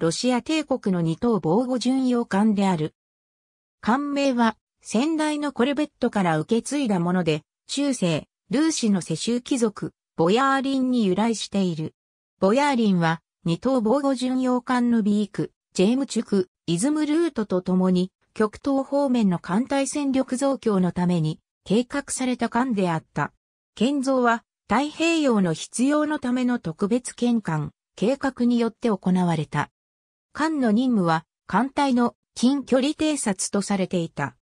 ロシア帝国の二等防護巡洋艦である。艦名は、先代のコルベットから受け継いだもので、中世、ルーシの世襲貴族、ボヤーリンに由来している。ボヤーリンは、二等防護巡洋艦のビーク、ジェームチュク、イズムルートとともに、極東方面の艦隊戦力増強のために、計画された艦であった。建造は、太平洋の必要のための特別検艦、計画によって行われた。艦の任務は艦隊の近距離偵察とされていた。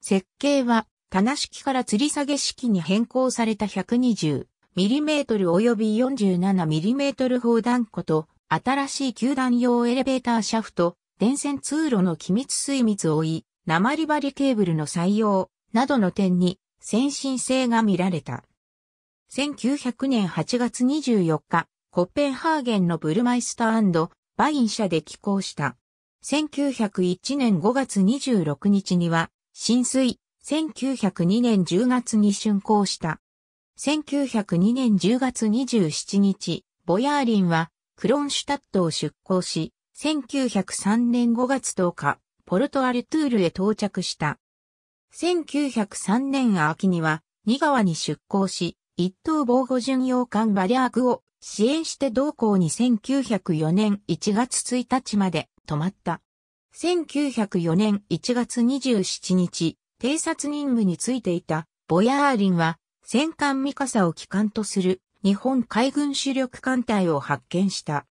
設計は棚式から吊り下げ式に変更された 120mm 及び 47mm 砲弾庫と新しい球団用エレベーターシャフト、電線通路の機密水密を追い、鉛張りケーブルの採用などの点に先進性が見られた。1900年8月24日、コッペンハーゲンのブルマイスターバイン社で寄港した。1901年5月26日には、浸水、1902年10月に竣工した。1902年10月27日、ボヤーリンは、クロンシュタットを出港し、1903年5月10日、ポルトアルトゥールへ到着した。1903年秋には、ニ川に出港し、一等防護巡洋艦バリアークを支援して同校に1904年1月1日まで止まった。1904年1月27日、偵察任務についていたボヤーリンは戦艦ミカサを機関とする日本海軍主力艦隊を発見した。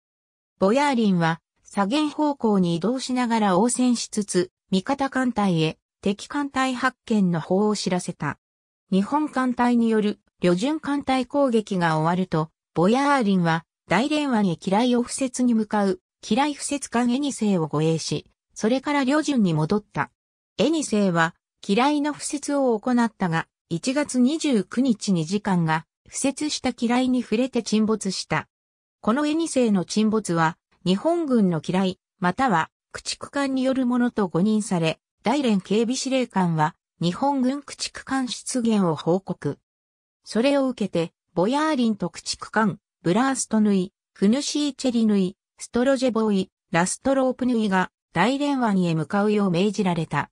ボヤーリンは左舷方向に移動しながら応戦しつつ、味方艦隊へ敵艦隊発見の方を知らせた。日本艦隊による旅順艦隊攻撃が終わると、ボヤーリンは、大連湾へ嫌いを不説に向かう、嫌い不説艦エニセイを護衛し、それから旅順に戻った。エニセイは、嫌いの不説を行ったが、1月29日に時間が、不説した嫌いに触れて沈没した。このエニセイの沈没は、日本軍の嫌い、または、駆逐艦によるものと誤認され、大連警備司令官は、日本軍駆逐艦出現を報告。それを受けて、ボヤーリン特駆逐艦ブラーストヌイ、フヌシーチェリヌイ、ストロジェボイ、ラストロープヌイが大連湾へ向かうよう命じられた。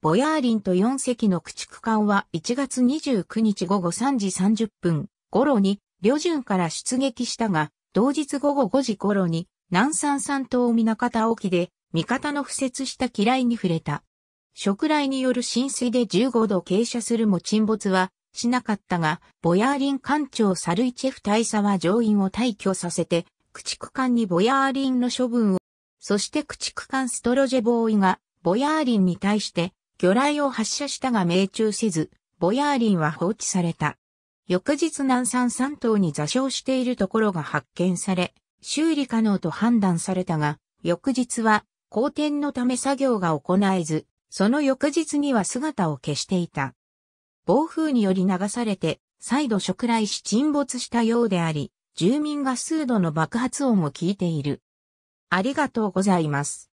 ボヤーリンと4隻の駆逐艦は1月29日午後3時30分頃に旅順から出撃したが、同日午後5時頃に南山三島南方沖で味方の付設した機雷に触れた。食雷による浸水で15度傾斜するも沈没はしなかったが、ボヤーリン艦長サルイチェフ大佐は乗員を退去させて、駆逐艦にボヤーリンの処分を、そして駆逐艦ストロジェボーイが、ボヤーリンに対して、魚雷を発射したが命中せず、ボヤーリンは放置された。翌日南山三島に座礁しているところが発見され、修理可能と判断されたが、翌日は、好転のため作業が行えず、その翌日には姿を消していた。暴風により流されて、再度食来し沈没したようであり、住民が数度の爆発音を聞いている。ありがとうございます。